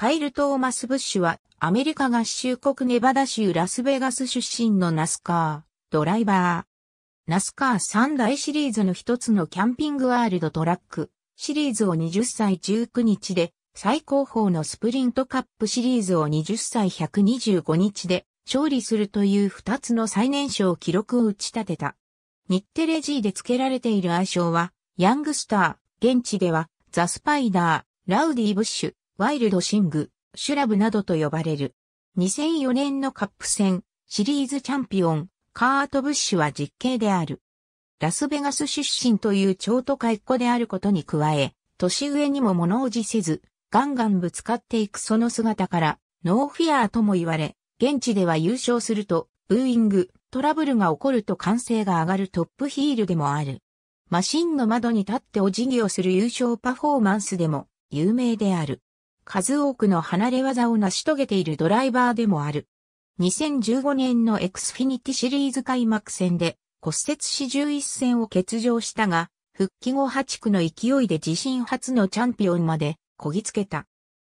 カイル・トーマス・ブッシュはアメリカ合衆国ネバダ州ラスベガス出身のナスカー、ドライバー。ナスカー3大シリーズの一つのキャンピングワールドトラックシリーズを20歳19日で最高峰のスプリントカップシリーズを20歳125日で勝利するという2つの最年少記録を打ち立てた。日テレ G で付けられている愛称は、ヤングスター、現地では、ザ・スパイダー、ラウディ・ブッシュ、ワイルドシング、シュラブなどと呼ばれる。2004年のカップ戦、シリーズチャンピオン、カート・ブッシュは実刑である。ラスベガス出身という超都会っ子であることに加え、年上にも物おじせず、ガンガンぶつかっていくその姿から、ノーフィアーとも言われ、現地では優勝すると、ブーイング、トラブルが起こると歓声が上がるトップヒールでもある。マシンの窓に立ってお辞儀をする優勝パフォーマンスでも有名である。数多くの離れ技を成し遂げているドライバーでもある。2015年のエクスフィニティシリーズ開幕戦で骨折し11戦を欠場したが、復帰後8区の勢いで自身初のチャンピオンまでこぎつけた。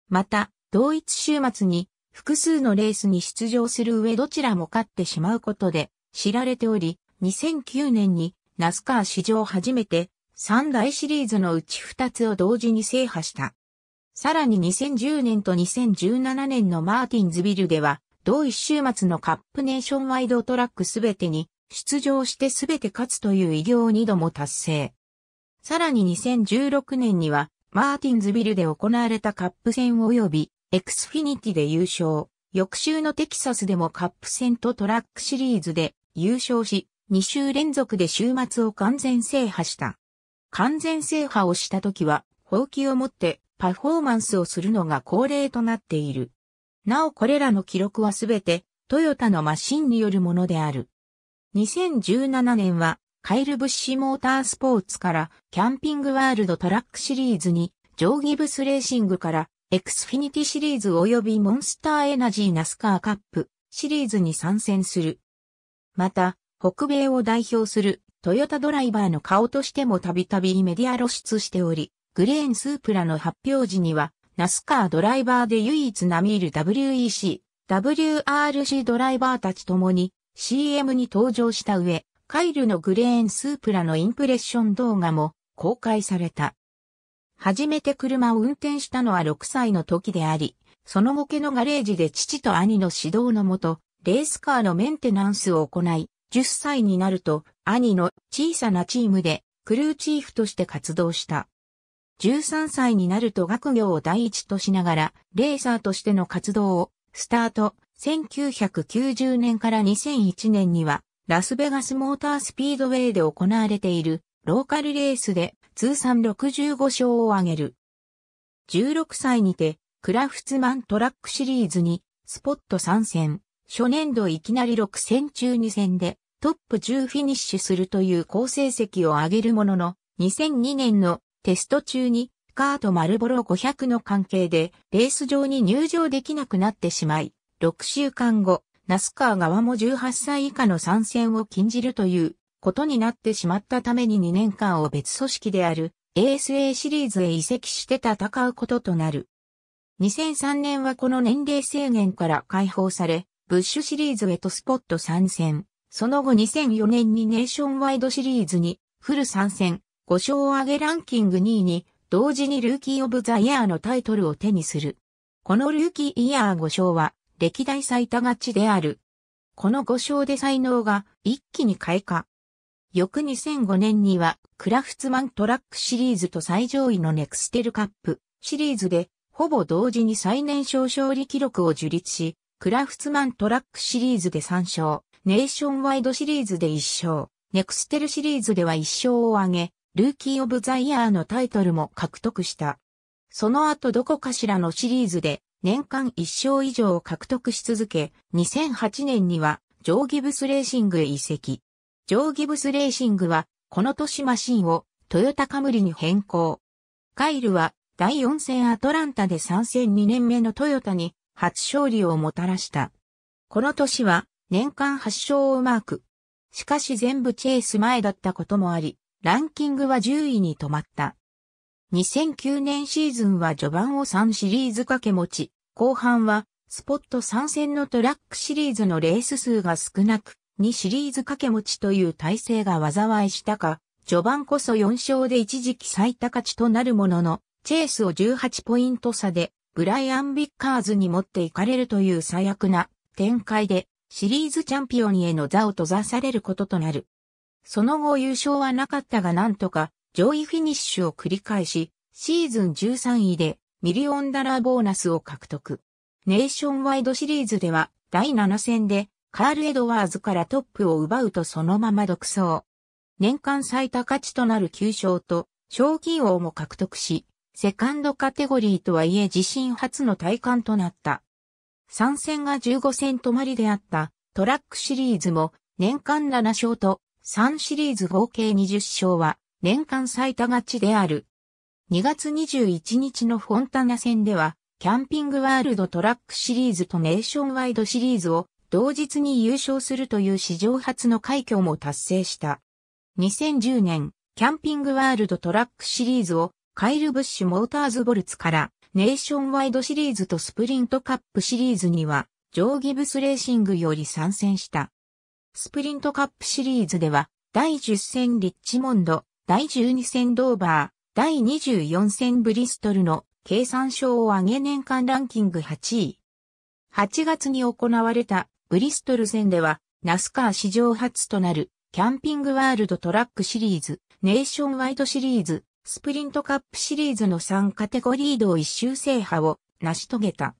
また、同一週末に複数のレースに出場する上どちらも勝ってしまうことで知られており、2009年にナスカー史上初めて3大シリーズのうち2つを同時に制覇した。さらに2010年と2017年のマーティンズビルでは、同一週末のカップネーションワイドトラックすべてに出場してすべて勝つという偉業を2度も達成。さらに2016年には、マーティンズビルで行われたカップ戦及び、エクスフィニティで優勝。翌週のテキサスでもカップ戦とトラックシリーズで優勝し、2週連続で週末を完全制覇した。完全制覇をした時は、放棄をもってパフォーマンスをするのが恒例となっている。なおこれらの記録はすべてトヨタのマシンによるものである。2017年はカイルブッシュモータースポーツからキャンピングワールドトラックシリーズにジョー・ギブスレーシングからエクスフィニティシリーズ及びモンスターエナジーナスカーカップシリーズに参戦する。また、北米を代表するトヨタドライバーの顔としてもたびたびメディア露出しており、グレーン・スープラの発表時には、ナスカードライバーで唯一並みいる WEC、WRC ドライバーたちともに CM に登場した上、カイルのグレーン・スープラのインプレッション動画も公開された。初めて車を運転したのは6歳の時であり、その後家のガレージで父と兄の指導のもと、レースカーのメンテナンスを行い、10歳になると兄の小さなチームでクルーチーフとして活動した。13歳になると学業を第一としながら、レーサーとしての活動を、スタート、1990年から2001年には、ラスベガスモータースピードウェイで行われている、ローカルレースで、通算65勝を挙げる。16歳にて、クラフツマントラックシリーズに、スポット参戦。初年度いきなり6戦中2戦で、トップ10フィニッシュするという好成績を挙げるものの、2002年のテスト中にカートマルボロ500の関係でレース場に入場できなくなってしまい、6週間後、ナスカー側も18歳以下の参戦を禁じるということになってしまったために2年間を別組織である ASA シリーズへ移籍して戦うこととなる。2003年はこの年齢制限から解放され、ブッシュシリーズへとスポット参戦。その後2004年にネーションワイドシリーズにフル参戦。5勝を挙げランキング2位に、同時にルーキー・オブ・ザ・イヤーのタイトルを手にする。このルーキー・イヤー5勝は、歴代最多勝ちである。この5勝で才能が一気に開花。翌2005年には、クラフツマントラックシリーズと最上位のネクステルカップシリーズで、ほぼ同時に最年少勝利記録を樹立し、クラフツマントラックシリーズで3勝、ネーションワイドシリーズで1勝、ネクステルシリーズでは1勝を挙げ、ルーキー・オブ・ザ・イヤーのタイトルも獲得した。その後どこかしらのシリーズで年間1勝以上を獲得し続け、2008年にはジョー・ギブス・レーシングへ移籍。ジョー・ギブス・レーシングはこの年マシンをトヨタカムリに変更。カイルは第4戦アトランタで参戦2年目のトヨタに初勝利をもたらした。この年は年間8勝をマーク。しかし全部チェイス前だったこともあり、ランキングは10位に止まった。2009年シーズンは序盤を3シリーズ掛け持ち、後半はスポット参戦のトラックシリーズのレース数が少なく、2シリーズ掛け持ちという体制が災いしたか、序盤こそ4勝で一時期最高値となるものの、チェイスを18ポイント差で、ブライアン・ビッカーズに持っていかれるという最悪な展開で、シリーズチャンピオンへの座を閉ざされることとなる。その後優勝はなかったがなんとか上位フィニッシュを繰り返し、シーズン13位でミリオンダラーボーナスを獲得。ネーションワイドシリーズでは第7戦でカール・エドワーズからトップを奪うとそのまま独走。年間最多価値となる9勝と賞金王も獲得し、セカンドカテゴリーとはいえ自身初の体感となった。参戦が15戦止まりであったトラックシリーズも年間7勝と3シリーズ合計20勝は年間最多勝ちである。2月21日のフォンタナ戦では、キャンピングワールドトラックシリーズとネーションワイドシリーズを同日に優勝するという史上初の快挙も達成した。2010年、キャンピングワールドトラックシリーズをカイル・ブッシュ・モーターズ・ボルツからネーションワイドシリーズとスプリントカップシリーズには、ジョー・ギブス・レーシングより参戦した。スプリントカップシリーズでは、第10戦リッチモンド、第12戦ドーバー、第24戦ブリストルの計算賞を上げ年間ランキング8位。8月に行われたブリストル戦では、ナスカー史上初となるキャンピングワールドトラックシリーズ、ネーションワイドシリーズ、スプリントカップシリーズの3カテゴリードを一周制覇を成し遂げた。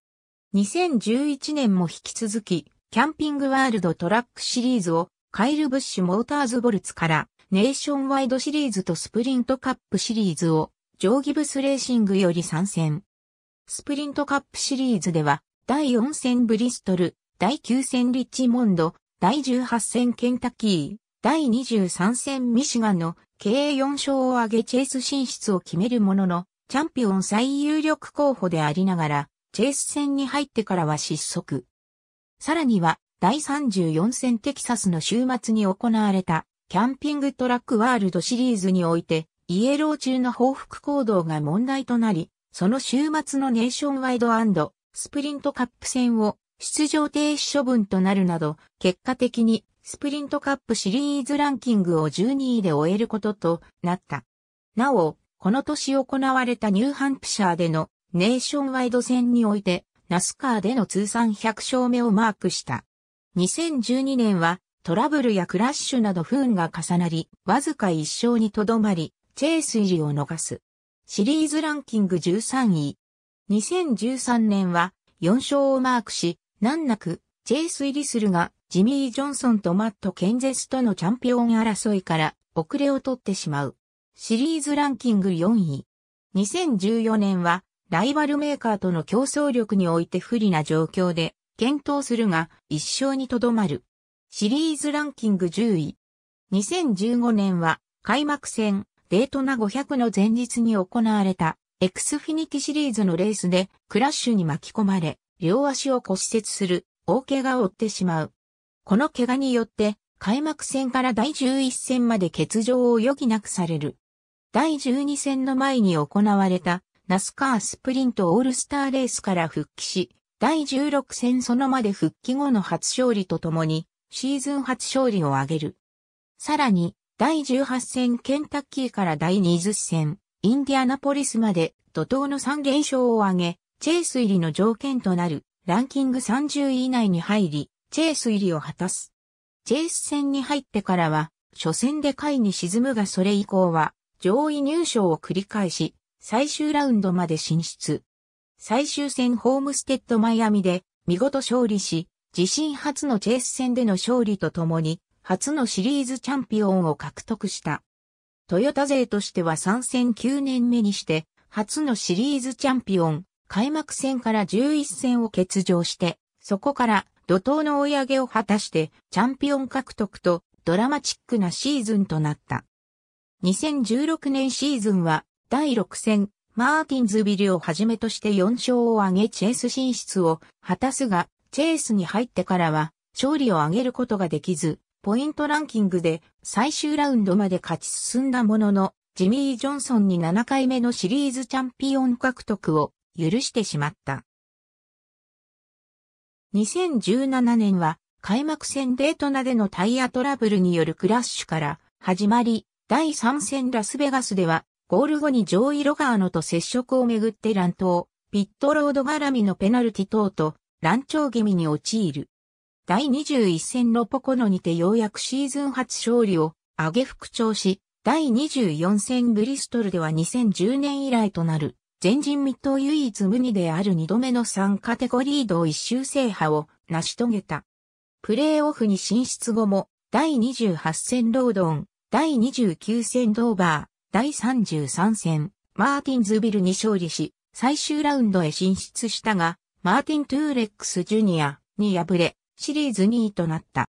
2011年も引き続きキャンピングワールドトラックシリーズをカイル・ブッシュ・モーターズ・ボルツからネーションワイドシリーズとスプリントカップシリーズをーギブスレーシングより参戦。スプリントカップシリーズでは第4戦ブリストル、第9戦リッチモンド、第18戦ケンタキー、第23戦ミシガンの計4勝を挙げチェイス進出を決めるものの、チャンピオン最有力候補でありながら、チェイス戦に入ってからは失速。さらには、第34戦テキサスの週末に行われた、キャンピングトラックワールドシリーズにおいて、イエロー中の報復行動が問題となり、その週末のネーションワイドスプリントカップ戦を出場停止処分となるなど、結果的にスプリントカップシリーズランキングを12位で終えることとなった。なお、この年行われたニューハンプシャーでのネーションワイド戦においてナスカーでの通算100勝目をマークした。2012年はトラブルやクラッシュなど不運が重なり、わずか1勝にとどまり、チェイス入りを逃す。シリーズランキング13位。2013年は4勝をマークし、難なくチェイス入りするが、ジミー・ジョンソンとマット・ケンゼスとのチャンピオン争いから遅れを取ってしまう。シリーズランキング4位。2014年はライバルメーカーとの競争力において不利な状況で検討するが一生にとどまる。シリーズランキング10位。2015年は開幕戦デートナ500の前日に行われたエクスフィニティシリーズのレースでクラッシュに巻き込まれ両足を骨折する大怪我を負ってしまう。この怪我によって開幕戦から第11戦まで欠場を余儀なくされる。第12戦の前に行われたナスカースプリントオールスターレースから復帰し、第16戦そのまで復帰後の初勝利とともに、シーズン初勝利を挙げる。さらに、第18戦ケンタッキーから第20戦、インディアナポリスまで怒涛の3連勝を挙げ、チェイス入りの条件となるランキング30位以内に入り、チェイス入りを果たす。チェイス戦に入ってからは、初戦で下位に沈むがそれ以降は、上位入賞を繰り返し、最終ラウンドまで進出。最終戦ホームステッドマイアミで見事勝利し、自身初のチェイス戦での勝利とともに、初のシリーズチャンピオンを獲得した。トヨタ勢としては参戦9年目にして、初のシリーズチャンピオン、開幕戦から11戦を欠場して、そこから怒涛の追い上げを果たして、チャンピオン獲得とドラマチックなシーズンとなった。2016年シーズンは第6戦、マーティンズビルをはじめとして4勝を挙げチェイス進出を果たすが、チェイスに入ってからは勝利を挙げることができず、ポイントランキングで最終ラウンドまで勝ち進んだものの、ジミー・ジョンソンに7回目のシリーズチャンピオン獲得を許してしまった。2017年は開幕戦デートなでのタイヤトラブルによるクラッシュから始まり、第3戦ラスベガスではゴール後に上位ロガーノと接触をめぐって乱闘、ピットロード絡みのペナルティ等と乱調気味に陥る。第21戦のポコノにてようやくシーズン初勝利を上げ復調し、第24戦ブリストルでは2010年以来となる、前人未到唯一無二である2度目の3カテゴリード一周制覇を成し遂げた。プレーオフに進出後も、第28戦ロードン、第29戦ドーバー、第33戦、マーティンズビルに勝利し、最終ラウンドへ進出したが、マーティン・トゥーレックス・ジュニアに敗れ、シリーズ2位となった。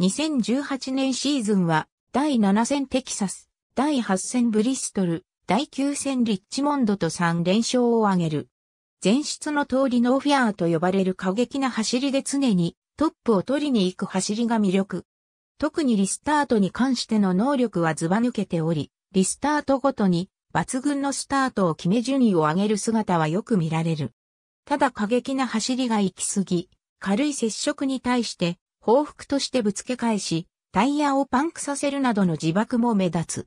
2018年シーズンは、第7戦テキサス、第8戦ブリストル、第9戦リッチモンドと3連勝を挙げる。前出の通りノーフィアーと呼ばれる過激な走りで常にトップを取りに行く走りが魅力。特にリスタートに関しての能力はズバ抜けており、リスタートごとに抜群のスタートを決め順位を上げる姿はよく見られる。ただ過激な走りが行き過ぎ、軽い接触に対して報復としてぶつけ返し、タイヤをパンクさせるなどの自爆も目立つ。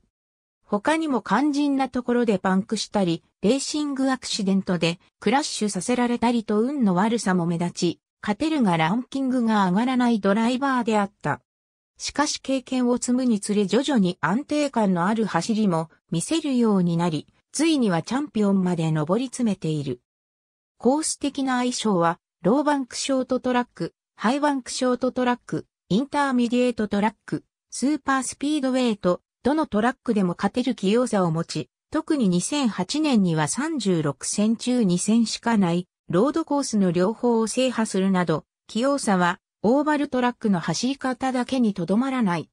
他にも肝心なところでパンクしたり、レーシングアクシデントでクラッシュさせられたりと運の悪さも目立ち、勝てるがランキングが上がらないドライバーであった。しかし経験を積むにつれ徐々に安定感のある走りも見せるようになり、ついにはチャンピオンまで上り詰めている。コース的な相性は、ローバンクショートトラック、ハイバンクショートトラック、インターミディエートトラック、スーパースピードウェイと、どのトラックでも勝てる器用さを持ち、特に2008年には36戦中2戦しかない、ロードコースの両方を制覇するなど、器用さはオーバルトラックの走り方だけにとどまらない。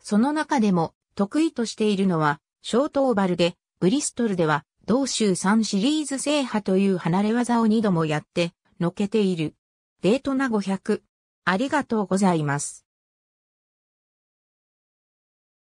その中でも得意としているのは、ショートオーバルで、ブリストルでは、同州3シリーズ制覇という離れ技を2度もやって、のけている。デートな500。ありがとうございます。